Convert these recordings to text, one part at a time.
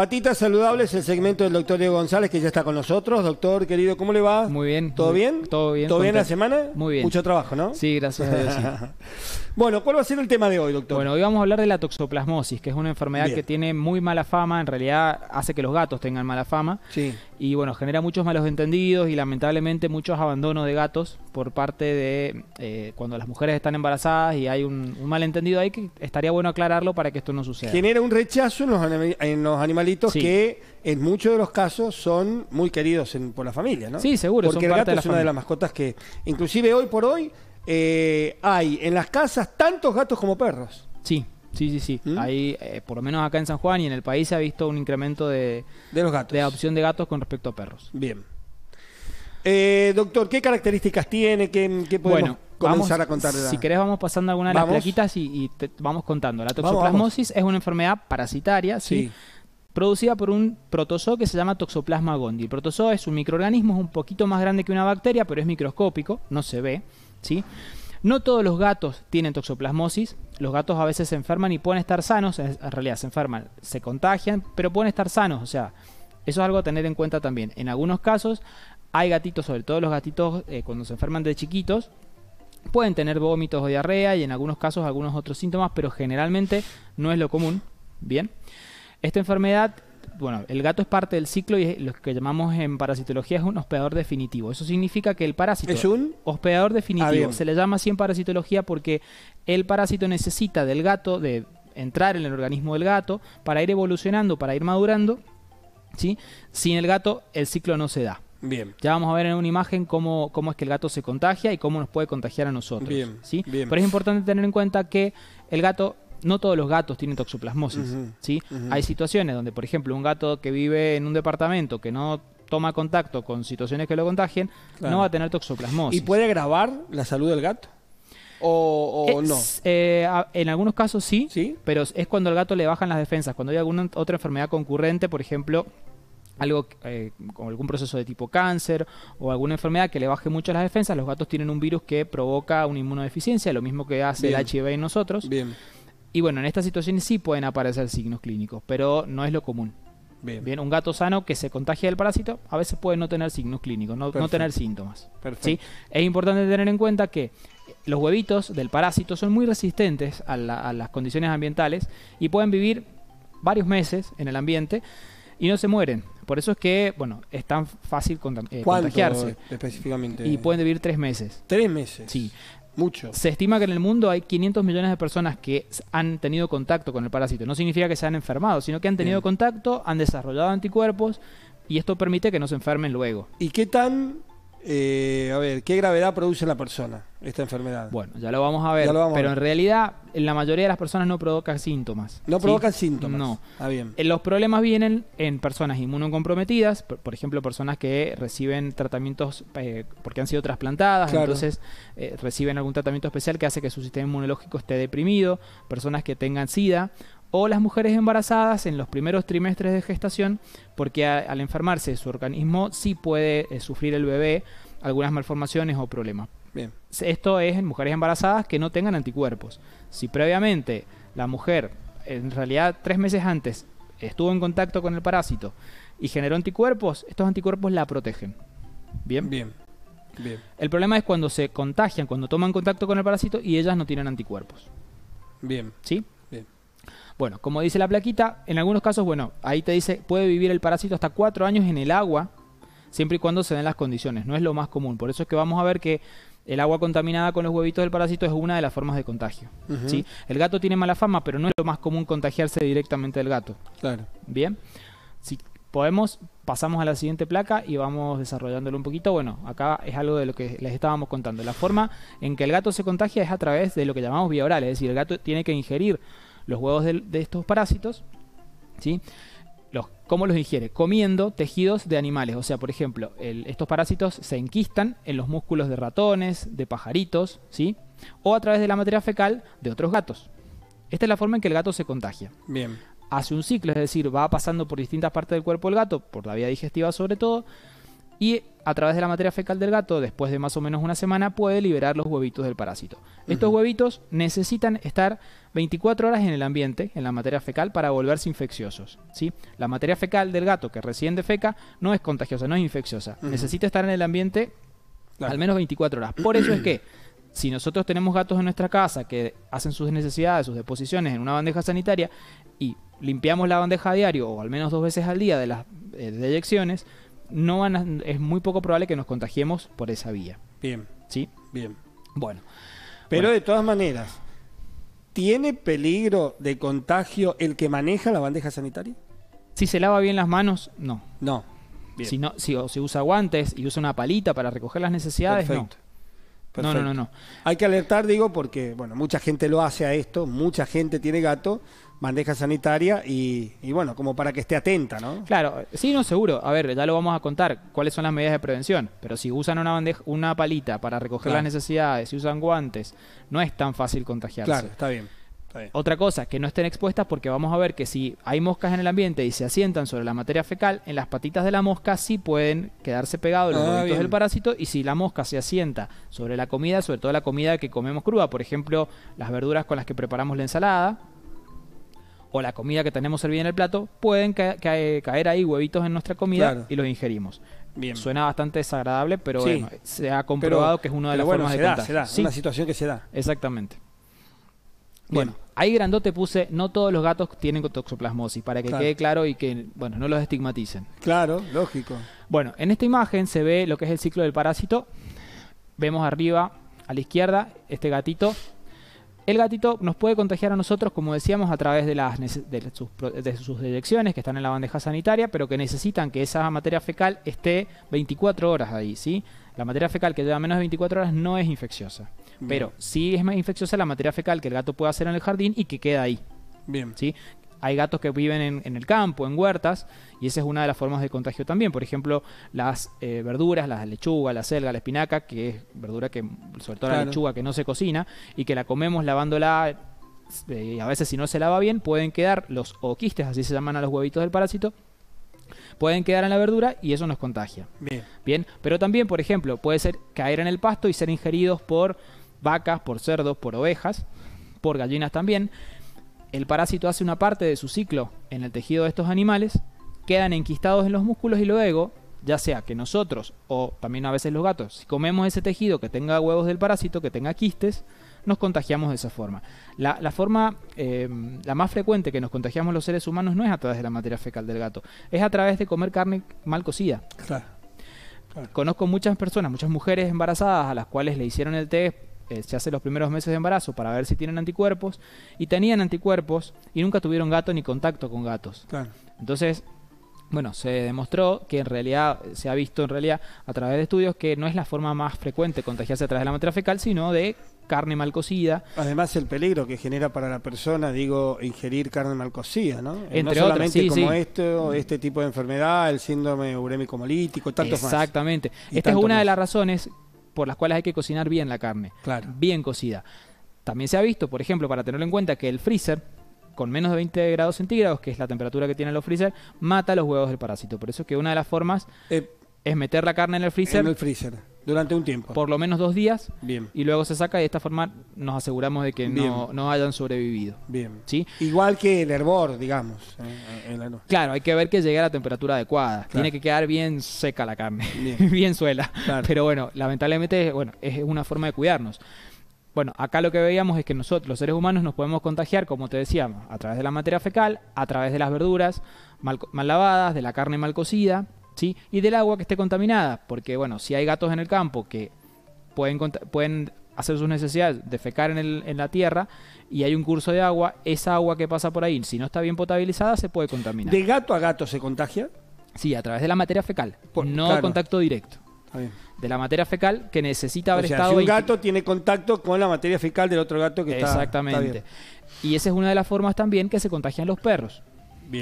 Patitas Saludables, el segmento del doctor Diego González, que ya está con nosotros. Doctor, querido, ¿cómo le va? Muy bien. ¿Todo bien? Todo bien. ¿Todo bien la semana? Muy bien. Mucho trabajo, ¿no? Sí, gracias a Dios. bueno, ¿cuál va a ser el tema de hoy, doctor? Bueno, hoy vamos a hablar de la toxoplasmosis, que es una enfermedad que tiene muy mala fama, en realidad hace que los gatos tengan mala fama. Sí. Y bueno, genera muchos malos entendidos y lamentablemente muchos abandonos de gatos por parte de eh, cuando las mujeres están embarazadas y hay un, malentendido ahí que estaría bueno aclararlo para que esto no suceda. Genera un rechazo en los, animalitos que en muchos de los casos son muy queridos en, por la familia, ¿no? Sí, seguro. Porque el gato es una de las mascotas que, inclusive hoy por hoy, eh, hay en las casas tantos gatos como perros. Sí. Sí, sí, sí. ¿Mm? Hay, eh, por lo menos acá en San Juan y en el país se ha visto un incremento de, los gatos. De adopción de gatos con respecto a perros. Bien. Eh, doctor, ¿qué características tiene? ¿Qué, podemos bueno, comenzar vamos, a contar? Si querés vamos pasando algunas de las plaquitas y, te, vamos contando. La toxoplasmosis es una enfermedad parasitaria, ¿sí? producida por un protozoo que se llama Toxoplasma gondii. El protozoo es un microorganismo, es un poquito más grande que una bacteria, pero es microscópico, no se ve, ¿sí? No todos los gatos tienen toxoplasmosis, los gatos a veces se enferman y pueden estar sanos, en realidad se enferman, se contagian, pero pueden estar sanos, o sea, eso es algo a tener en cuenta también. En algunos casos, hay gatitos, sobre todo los gatitos eh, cuando se enferman de chiquitos, pueden tener vómitos o diarrea y en algunos casos algunos otros síntomas, pero generalmente no es lo común. Bien. Esta enfermedad, bueno, el gato es parte del ciclo y lo que llamamos en parasitología es un hospedador definitivo. Eso significa que el parásito es un hospedador definitivo. Ah, se le llama así en parasitología porque el parásito necesita del gato de entrar en el organismo del gato para ir evolucionando, para ir madurando. ¿sí? Sin el gato el ciclo no se da. Bien. Ya vamos a ver en una imagen cómo, cómo es que el gato se contagia y cómo nos puede contagiar a nosotros. Bien, ¿sí? Pero es importante tener en cuenta que el gato no todos los gatos tienen toxoplasmosis. ¿sí? Hay situaciones donde, por ejemplo, un gato que vive en un departamento que no toma contacto con situaciones que lo contagien, no va a tener toxoplasmosis. ¿Y puede agravar la salud del gato? ¿O, no? Eh, en algunos casos sí, sí, pero es cuando al gato le bajan las defensas. Cuando hay alguna otra enfermedad concurrente, por ejemplo, algo eh, con algún proceso de tipo cáncer o alguna enfermedad que le baje mucho las defensas, los gatos tienen un virus que provoca una inmunodeficiencia, lo mismo que hace el HIV en nosotros. Bien. Y bueno, en estas situaciones sí pueden aparecer signos clínicos, pero no es lo común. Bien. un gato sano que se contagia del parásito a veces puede no tener signos clínicos, no, tener síntomas. ¿sí? Es importante tener en cuenta que los huevitos del parásito son muy resistentes a las condiciones ambientales y pueden vivir varios meses en el ambiente y no se mueren. Por eso es que, bueno, es tan fácil eh, contagiarse. específicamente? Y pueden vivir tres meses. ¿Tres meses? Sí. Mucho. Se estima que en el mundo hay 500 millones de personas que han tenido contacto con el parásito. No significa que se han enfermado, sino que han tenido contacto, han desarrollado anticuerpos y esto permite que no se enfermen luego. ¿Y qué tan eh, a ver, ¿qué gravedad produce la persona esta enfermedad? Bueno, ya lo vamos a ver. pero en realidad, en la mayoría de las personas no provoca síntomas. ¿No provocan síntomas? No. Ah, bien. Eh, los problemas vienen en personas inmunocomprometidas, por, ejemplo, personas que reciben tratamientos eh, porque han sido trasplantadas, entonces reciben algún tratamiento especial que hace que su sistema inmunológico esté deprimido, personas que tengan SIDA o las mujeres embarazadas en los primeros trimestres de gestación, porque al enfermarse su organismo sí puede eh, sufrir el bebé algunas malformaciones o problemas. Bien. Esto es en mujeres embarazadas que no tengan anticuerpos. Si previamente la mujer, en realidad tres meses antes, estuvo en contacto con el parásito y generó anticuerpos, estos anticuerpos la protegen. Bien. Bien. Bien. El problema es cuando se contagian, cuando toman contacto con el parásito y ellas no tienen anticuerpos. Bien. ¿Sí? Bueno, como dice la plaquita, en algunos casos, bueno, ahí te dice, puede vivir el parásito hasta cuatro años en el agua, siempre y cuando se den las condiciones, no es lo más común. Por eso es que vamos a ver que el agua contaminada con los huevitos del parásito es una de las formas de contagio. ¿sí? El gato tiene mala fama, pero no es lo más común contagiarse directamente del gato. Claro. Bien. Si podemos, pasamos a la siguiente placa y vamos desarrollándolo un poquito. Bueno, acá es algo de lo que les estábamos contando. La forma en que el gato se contagia es a través de lo que llamamos vía oral, es decir, el gato tiene que ingerir los huevos de, estos parásitos, ¿sí? Los, ¿Cómo los ingiere? Comiendo tejidos de animales. O sea, por ejemplo, estos parásitos se enquistan en los músculos de ratones, de pajaritos, ¿sí? O a través de la materia fecal de otros gatos. Esta es la forma en que el gato se contagia. Bien. Hace un ciclo, es decir, va pasando por distintas partes del cuerpo del gato, por la vía digestiva sobre todo, y a través de la materia fecal del gato, después de más o menos una semana, puede liberar los huevitos del parásito. Estos huevitos necesitan estar 24 horas en el ambiente, en la materia fecal, para volverse infecciosos. ¿sí? La materia fecal del gato que recién defeca no es contagiosa, no es infecciosa. Necesita estar en el ambiente al menos 24 horas. Por eso es que si nosotros tenemos gatos en nuestra casa que hacen sus necesidades, sus deposiciones en una bandeja sanitaria y limpiamos la bandeja a diario o al menos dos veces al día de las eh, deyecciones, no es muy poco probable que nos contagiemos por esa vía. Bien. ¿Sí? Bien. Bueno. Pero de todas maneras, ¿tiene peligro de contagio el que maneja la bandeja sanitaria? Si se lava bien las manos, no. No. Si, no, si, usa guantes y usa una palita para recoger las necesidades, no. No, no, no, no. Hay que alertar, digo, porque bueno, mucha gente lo hace a esto, mucha gente tiene gato, bandeja sanitaria y, bueno, como para que esté atenta, ¿no? Claro, sí, no, seguro. A ver, ya lo vamos a contar cuáles son las medidas de prevención, pero si usan una bandeja, una palita para recoger las necesidades, si usan guantes, no es tan fácil contagiarse. Claro, está bien. Otra cosa, que no estén expuestas porque vamos a ver que si hay moscas en el ambiente y se asientan sobre la materia fecal, en las patitas de la mosca sí pueden quedarse pegados los ah, del parásito y si la mosca se asienta sobre la comida, sobre todo la comida que comemos cruda, por ejemplo, las verduras con las que preparamos la ensalada, o la comida que tenemos servida en el plato, pueden eh, caer ahí huevitos en nuestra comida y los ingerimos. Suena bastante desagradable, pero se ha comprobado que es una de las formas de da, contagio. Se da, Es una situación que se da. Exactamente. Bueno, ahí grandote puse, no todos los gatos tienen toxoplasmosis, para que quede claro y que, bueno, no los estigmaticen. Claro, lógico. Bueno, en esta imagen se ve lo que es el ciclo del parásito. Vemos arriba, a la izquierda, este gatito el gatito nos puede contagiar a nosotros, como decíamos, a través de, sus, de que están en la bandeja sanitaria, pero que necesitan que esa materia fecal esté 24 horas ahí, ¿sí? La materia fecal que lleva menos de 24 horas no es infecciosa. Pero sí es más infecciosa la materia fecal que el gato puede hacer en el jardín y que queda ahí. Bien. ¿sí? Hay gatos que viven en, el campo, en huertas, y esa es una de las formas de contagio también. Por ejemplo, las eh, verduras, las lechuga, la selga, la espinaca, que es verdura que, sobre todo la lechuga, que no se cocina y que la comemos lavándola. Eh, y a veces si no se lava bien pueden quedar los oquistes, así se llaman a los huevitos del parásito, pueden quedar en la verdura y eso nos contagia. Bien. Bien, pero también, por ejemplo, puede ser caer en el pasto y ser ingeridos por vacas, por cerdos, por ovejas, por gallinas también el parásito hace una parte de su ciclo en el tejido de estos animales, quedan enquistados en los músculos y luego, ya sea que nosotros o también a veces los gatos, si comemos ese tejido que tenga huevos del parásito, que tenga quistes, nos contagiamos de esa forma. La, forma, em, la más frecuente que nos contagiamos los seres humanos no es a través de la materia fecal del gato, es a través de comer carne mal cocida. Conozco muchas personas, muchas mujeres embarazadas a las cuales le hicieron el test eh, se hace los primeros meses de embarazo para ver si tienen anticuerpos y tenían anticuerpos y nunca tuvieron gato ni contacto con gatos. Entonces, bueno, se demostró que en realidad eh, se ha visto en realidad a través de estudios que no es la forma más frecuente contagiarse a través de la materia fecal, sino de carne mal cocida. Además el peligro que genera para la persona, digo, ingerir carne mal cocida, ¿no? Eh, Entre no solamente como esto, este tipo de enfermedad, el síndrome uremico molítico, tantos Exactamente. Exactamente. Esta es una de las razones por las cuales hay que cocinar bien la carne. Claro. Bien cocida. También se ha visto, por ejemplo, para tenerlo en cuenta, que el freezer, con menos de 20 grados centígrados, que es la temperatura que tiene los freezer, mata los huevos del parásito. Por eso que una de las formas eh, es meter la carne en el freezer. En el freezer durante un tiempo. Por lo menos dos días. Bien. Y luego se saca y de esta forma nos aseguramos de que no, no, hayan sobrevivido. Bien. ¿Sí? Igual que el hervor, digamos. Claro, hay que ver que llegue a la temperatura adecuada. Tiene que quedar bien seca la carne, bien, suela. Pero bueno, lamentablemente bueno, es una forma de cuidarnos. Bueno, acá lo que veíamos es que nosotros, los seres humanos, nos podemos contagiar, como te decíamos, a través de la materia fecal, a través de las verduras mal lavadas, de la carne mal cocida, y del agua que esté contaminada, porque bueno, si hay gatos en el campo que pueden, pueden hacer sus necesidades, de fecar en la tierra y hay un curso de agua, esa agua que pasa por ahí, si no está bien potabilizada, se puede contaminar. ¿De gato a gato se contagia? Sí, a través de la materia fecal, no a contacto directo. De la materia fecal que necesita haber estado. Si un gato tiene contacto con la materia fecal del otro gato que Exactamente. está. Exactamente. Y esa es una de las formas también que se contagian los perros.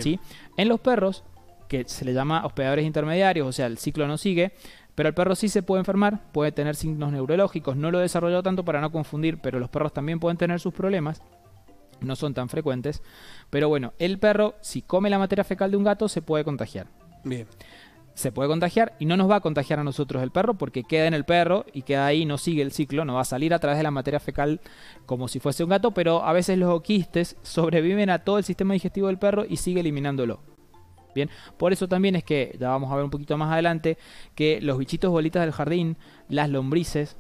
¿sí? En los perros que se le llama hospedadores intermediarios, o sea, el ciclo no sigue, pero el perro sí se puede enfermar, puede tener signos neurológicos, no lo he desarrollado tanto para no confundir, pero los perros también pueden tener sus problemas, no son tan frecuentes, pero bueno, el perro si come la materia fecal de un gato se puede contagiar. Bien. Se puede contagiar y no nos va a contagiar a nosotros el perro porque queda en el perro y queda ahí, no sigue el ciclo, no va a salir a través de la materia fecal como si fuese un gato, pero a veces los oquistes sobreviven a todo el sistema digestivo del perro y sigue eliminándolo. Bien, por eso también es que, ya vamos a ver un poquito más adelante, que los bichitos bolitas del jardín, las lombrices,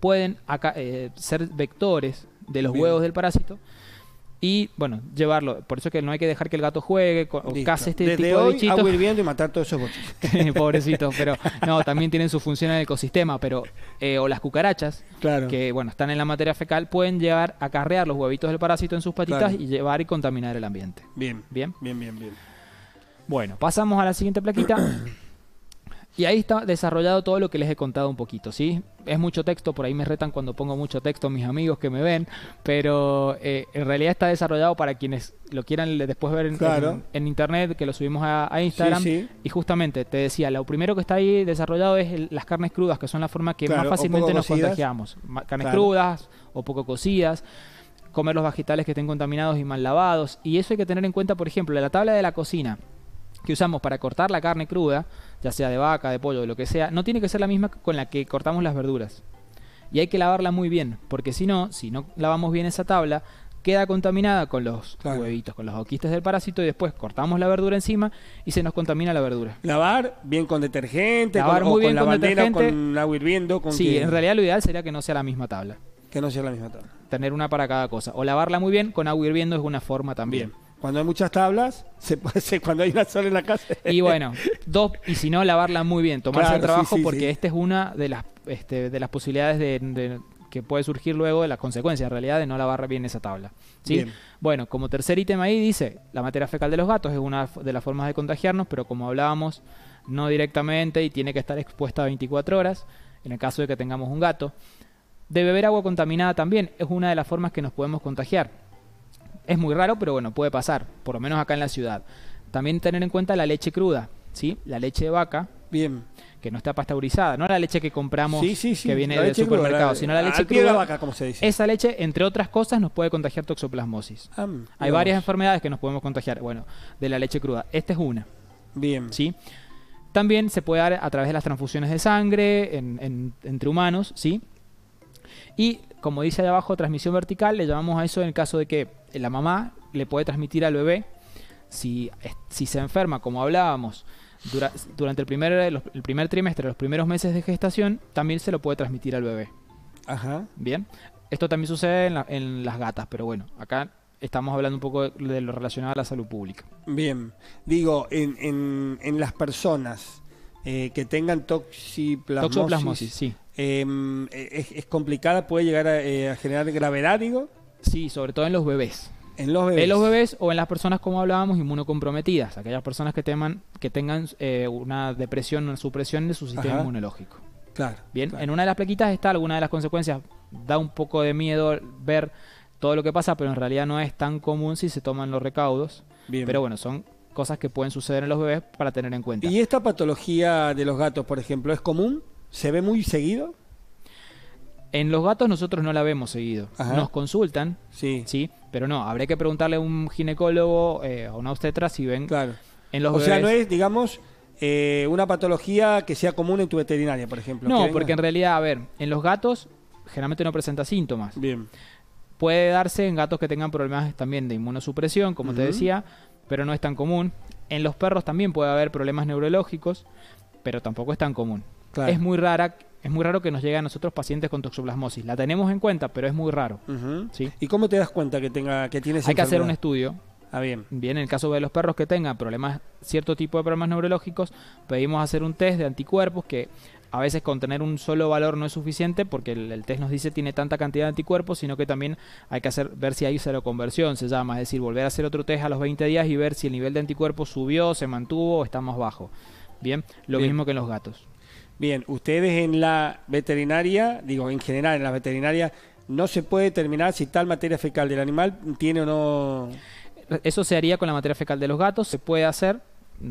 pueden acá, eh, ser vectores de los huevos del parásito y bueno, llevarlo. Por eso es que no hay que dejar que el gato juegue o case este tipo de hoy, bichitos. y matar todos esos bichitos Pobrecitos, pero no, también tienen su función en el ecosistema, pero eh, o las cucarachas, claro. que bueno, están en la materia fecal, pueden llevar a acarrear los huevitos del parásito en sus patitas y llevar y contaminar el ambiente. Bien. Bien, bien, bien. Bueno, pasamos a la siguiente plaquita. Y ahí está desarrollado todo lo que les he contado un poquito, ¿sí? Es mucho texto, por ahí me retan cuando pongo mucho texto mis amigos que me ven, pero eh, en realidad está desarrollado para quienes lo quieran después ver en, internet, que lo subimos a, Instagram. Y justamente, te decía, lo primero que está ahí desarrollado es las carnes crudas, que son la forma que más fácilmente nos contagiamos. Carnes crudas o poco cocidas comer los vegetales que estén contaminados y mal lavados. Y eso hay que tener en cuenta, por ejemplo, la tabla de la cocina que usamos para cortar la carne cruda, ya sea de vaca, de pollo, de lo que sea, no tiene que ser la misma con la que cortamos las verduras. Y hay que lavarla muy bien, porque si no, si no lavamos bien esa tabla, queda contaminada con los huevitos, con los oquistes del parásito y después cortamos la verdura encima y se nos contamina la verdura. Lavar bien con detergente, lavar con, muy bien con, agua hirviendo, Sí, en realidad lo ideal sería que no sea la misma tabla. Que no sea la misma tabla. Tener una para cada cosa. O lavarla muy bien con agua hirviendo es una forma también cuando hay muchas tablas, se, cuando hay una sola en la casa. Y bueno, dos, y si no, lavarla muy bien, tomarse el trabajo porque esta es una de las, este, de las posibilidades de, que puede surgir luego de las consecuencias, en realidad, de no lavar bien esa tabla. ¿sí? Bueno, como tercer ítem ahí dice, la materia fecal de los gatos es una de las formas de contagiarnos, pero como hablábamos, no directamente y tiene que estar expuesta a 24 horas, en el caso de que tengamos un gato. De beber agua contaminada también es una de las formas que nos podemos contagiar es muy raro, pero bueno, puede pasar, por lo menos acá en la ciudad. También tener en cuenta la leche cruda, ¿sí? La leche de vaca. Bien. Que no está pasteurizada, no la leche que compramos que viene del supermercado, sino la leche cruda. como Esa leche, entre otras cosas, nos puede contagiar toxoplasmosis. Ah, Hay varias enfermedades que nos podemos contagiar, bueno, de la leche cruda. Esta es una. Bien. ¿Sí? También se puede dar a través de las transfusiones de sangre entre humanos, ¿sí? Y como dice ahí abajo, transmisión vertical, le llamamos a eso en el caso de que la mamá le puede transmitir al bebé, si, se enferma, como hablábamos, durante el primer, trimestre, los primeros meses de gestación, también se lo puede transmitir al bebé. Ajá. Bien. Esto también sucede en, las gatas, pero bueno, acá estamos hablando un poco de, lo relacionado a la salud pública. Bien. Digo, en las personas eh, que tengan toxoplasmosis, sí. Em, eh, es, complicada, puede llegar eh, a, generar gravedad, digo. Sí, sobre todo en los bebés. En los bebés. En los bebés o en las personas, como hablábamos, inmunocomprometidas, aquellas personas que, teman, que tengan una depresión, una supresión de su sistema inmunológico. Claro. Bien, en una de las plaquitas está alguna de las consecuencias. Da un poco de miedo ver todo lo que pasa, pero en realidad no es tan común si se toman los recaudos. Pero bueno, son cosas que pueden suceder en los bebés para tener en cuenta. ¿Y esta patología de los gatos, por ejemplo, es común? ¿Se ve muy seguido? En los gatos nosotros no la vemos seguido. Nos consultan, sí. sí, pero no, habría que preguntarle a un ginecólogo o eh, a una obstetra si ven claro. en los o sea, no es, digamos, eh, una patología que sea común en tu veterinaria, por ejemplo. No, porque en realidad, a ver, en los gatos generalmente no presenta síntomas. Bien. Puede darse en gatos que tengan problemas también de inmunosupresión, como te decía, pero no es tan común. En los perros también puede haber problemas neurológicos, pero tampoco es tan común. Es muy rara es muy raro que nos llegue a nosotros pacientes con toxoplasmosis. La tenemos en cuenta, pero es muy raro. ¿Y cómo te das cuenta que tenga que tienes Hay que hacer un estudio. Ah, bien. Bien, en el caso de los perros que tengan problemas, cierto tipo de problemas neurológicos, pedimos hacer un test de anticuerpos que a veces con tener un solo valor no es suficiente porque el, test nos dice tiene tanta cantidad de anticuerpos, sino que también hay que hacer ver si hay conversión, se llama, es decir, volver a hacer otro test a los 20 días y ver si el nivel de anticuerpos subió, se mantuvo o está más bajo. Bien, lo mismo que en los gatos. Bien, ustedes en la veterinaria, digo en general en la veterinaria, no se puede determinar si tal materia fecal del animal tiene o no... Eso se haría con la materia fecal de los gatos, se puede hacer,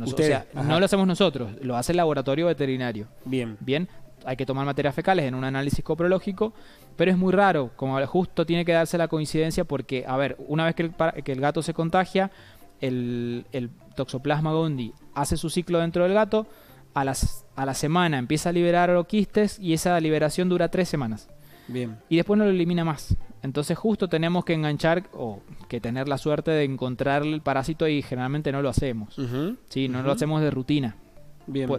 o sea, no lo hacemos nosotros, lo hace el laboratorio veterinario. Bien. Bien, hay que tomar materias fecales en un análisis coprológico, pero es muy raro, como justo tiene que darse la coincidencia porque, a ver, una vez que el, gato se contagia, el, toxoplasma gondii hace su ciclo dentro del gato, a, las, a la semana empieza a liberar oroquistes y esa liberación dura tres semanas. Y después no lo elimina más. Entonces justo tenemos que enganchar o que tener la suerte de encontrar el parásito y generalmente no lo hacemos. Sí, no lo hacemos de rutina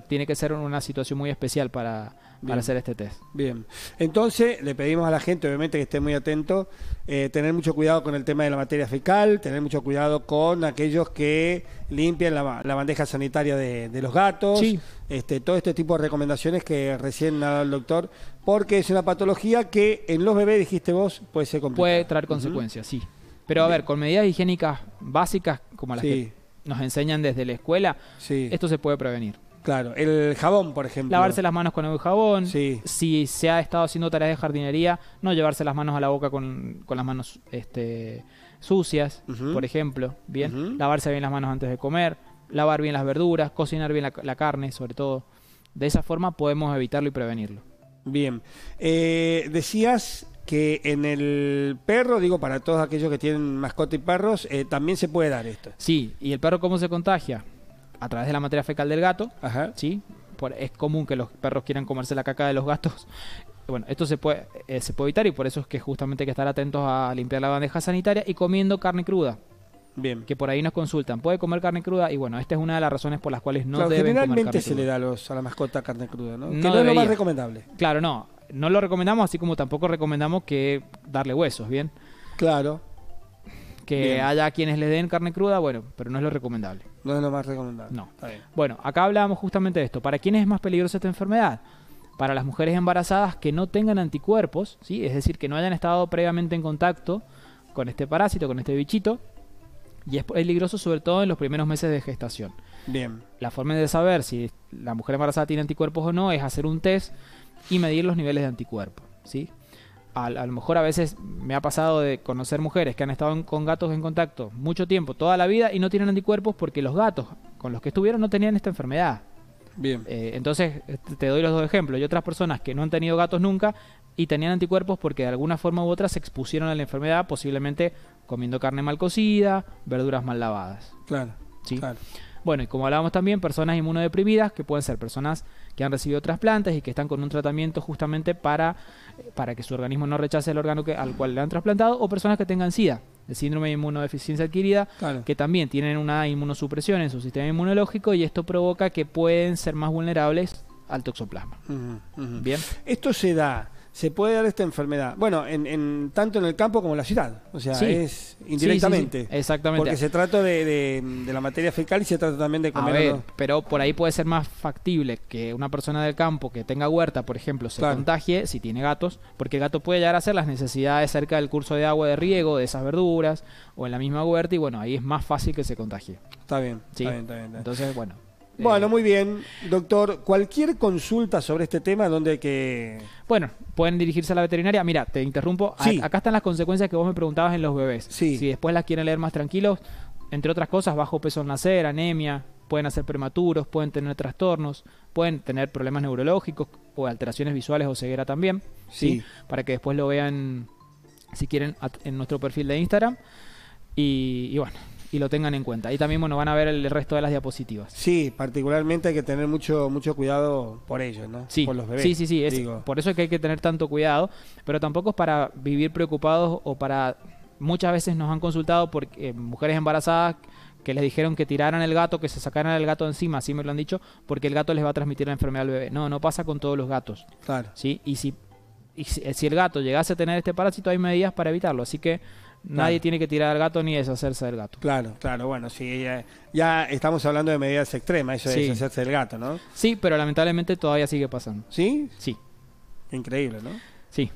tiene que ser una situación muy especial para, hacer este test. Bien. Entonces, le pedimos a la gente, obviamente, que esté muy atento, eh, tener mucho cuidado con el tema de la materia fecal, tener mucho cuidado con aquellos que limpian la, bandeja sanitaria de, los gatos. Este, todo este tipo de recomendaciones que recién ha dado el doctor, porque es una patología que en los bebés, dijiste vos, puede ser complicada. Puede traer consecuencias, sí. Pero a ver, con medidas higiénicas básicas como las que nos enseñan desde la escuela, esto se puede prevenir. Claro, el jabón, por ejemplo. Lavarse las manos con el jabón. Si se ha estado haciendo tareas de jardinería, no llevarse las manos a la boca con, con las manos este, sucias, por ejemplo. Bien. Lavarse bien las manos antes de comer, lavar bien las verduras, cocinar bien la, carne, sobre todo. De esa forma podemos evitarlo y prevenirlo. Bien. Eh, decías que en el perro, digo, para todos aquellos que tienen mascota y perros, eh, también se puede dar esto. Sí, ¿y el perro cómo se contagia? a través de la materia fecal del gato, ¿sí? Por, es común que los perros quieran comerse la caca de los gatos. Bueno, esto se puede, eh, se puede evitar y por eso es que justamente hay que estar atentos a limpiar la bandeja sanitaria y comiendo carne cruda. Bien. Que por ahí nos consultan, ¿puede comer carne cruda? Y bueno, esta es una de las razones por las cuales no deben comer carne se le da a, la mascota carne cruda, ¿no? que no es lo más recomendable. Claro, no. No lo recomendamos, así como tampoco recomendamos que darle huesos, ¿bien? Claro. Que haya quienes le den carne cruda, bueno, pero no es lo recomendable. No es lo más recomendable. No. Bueno, acá hablábamos justamente de esto. ¿Para quién es más peligrosa esta enfermedad? Para las mujeres embarazadas que no tengan anticuerpos, ¿sí? es decir, que no hayan estado previamente en contacto con este parásito, con este bichito, y es peligroso sobre todo en los primeros meses de gestación. Bien. La forma de saber si la mujer embarazada tiene anticuerpos o no es hacer un test y medir los niveles de anticuerpos, ¿sí? a, lo mejor a veces me ha pasado de conocer mujeres que han estado con gatos en contacto mucho tiempo, toda la vida, y no tienen anticuerpos porque los gatos con los que estuvieron no tenían esta enfermedad. Bien. Eh, entonces, este, te doy los dos ejemplos. Hay otras personas que no han tenido gatos nunca y tenían anticuerpos porque de alguna forma u otra se expusieron a la enfermedad, posiblemente comiendo carne mal cocida, verduras mal lavadas. Claro. ¿Sí? claro. Bueno, y como hablábamos también, personas inmunodeprimidas, que pueden ser personas que han recibido trasplantes y que están con un tratamiento justamente para, que su organismo no rechace el órgano que, al cual le han trasplantado, o personas que tengan SIDA, el síndrome de inmunodeficiencia adquirida, que también tienen una inmunosupresión en su sistema inmunológico y esto provoca que pueden ser más vulnerables al toxoplasma. Bien. Esto se da se puede dar esta enfermedad. Bueno, en, tanto en el campo como en la ciudad. O sea, es indirectamente. Exactamente. Porque se trata de, la materia fecal y se trata también de comer. pero por ahí puede ser más factible que una persona del campo que tenga huerta, por ejemplo, se contagie si tiene gatos, porque el gato puede llegar a hacer las necesidades cerca del curso de agua de riego, de esas verduras, o en la misma huerta, y bueno, ahí es más fácil que se contagie. Está bien. Sí. está bien. Entonces, bueno. Bueno, eh, muy bien. Doctor, cualquier consulta sobre este tema, donde que...? Bueno, pueden dirigirse a la veterinaria. Mira, te interrumpo. acá están las consecuencias que vos me preguntabas en los bebés. Si después las quieren leer más tranquilos, entre otras cosas, bajo peso al nacer, anemia, pueden hacer prematuros, pueden tener trastornos, pueden tener problemas neurológicos o alteraciones visuales o ceguera también. Sí. Para que después lo vean, si quieren, en nuestro perfil de Instagram. y, y bueno, y lo tengan en cuenta. Ahí también, bueno, van a ver el resto de las diapositivas. Sí, particularmente hay que tener mucho, mucho cuidado por ellos, ¿no? Sí, por los bebés. Sí, sí, sí. por eso es que hay que tener tanto cuidado, pero tampoco es para vivir preocupados o para... Muchas veces nos han consultado porque eh, mujeres embarazadas que les dijeron que tiraran el gato, que se sacaran el gato encima, así me lo han dicho, porque el gato les va a transmitir la enfermedad al bebé. No, no pasa con todos los gatos. Claro. ¿sí? Y, si, y si, si, el gato llegase a tener este parásito, hay medidas para evitarlo. Así que Nadie tiene que tirar al gato ni deshacerse del gato. Claro, claro, bueno, sí, ya, estamos hablando de medidas extremas, eso de deshacerse del gato, ¿no? Sí, pero lamentablemente todavía sigue pasando. ¿Sí? Sí. Increíble, ¿no? Sí.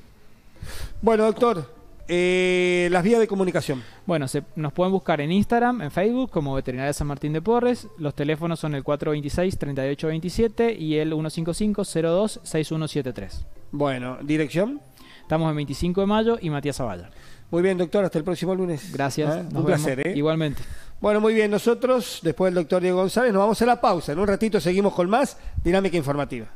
Bueno, doctor, eh, las vías de comunicación. Bueno, se, nos pueden buscar en Instagram, en Facebook, como Veterinaria San Martín de Porres. Los teléfonos son el 426-3827 y el 155-02-6173. Bueno, ¿dirección? Estamos en 25 de mayo y Matías Zavala. Muy bien, doctor, hasta el próximo lunes. Gracias. ¿Eh? Un placer, ¿eh? Igualmente. Bueno, muy bien, nosotros, después del doctor Diego González, nos vamos a la pausa. En un ratito seguimos con más dinámica informativa.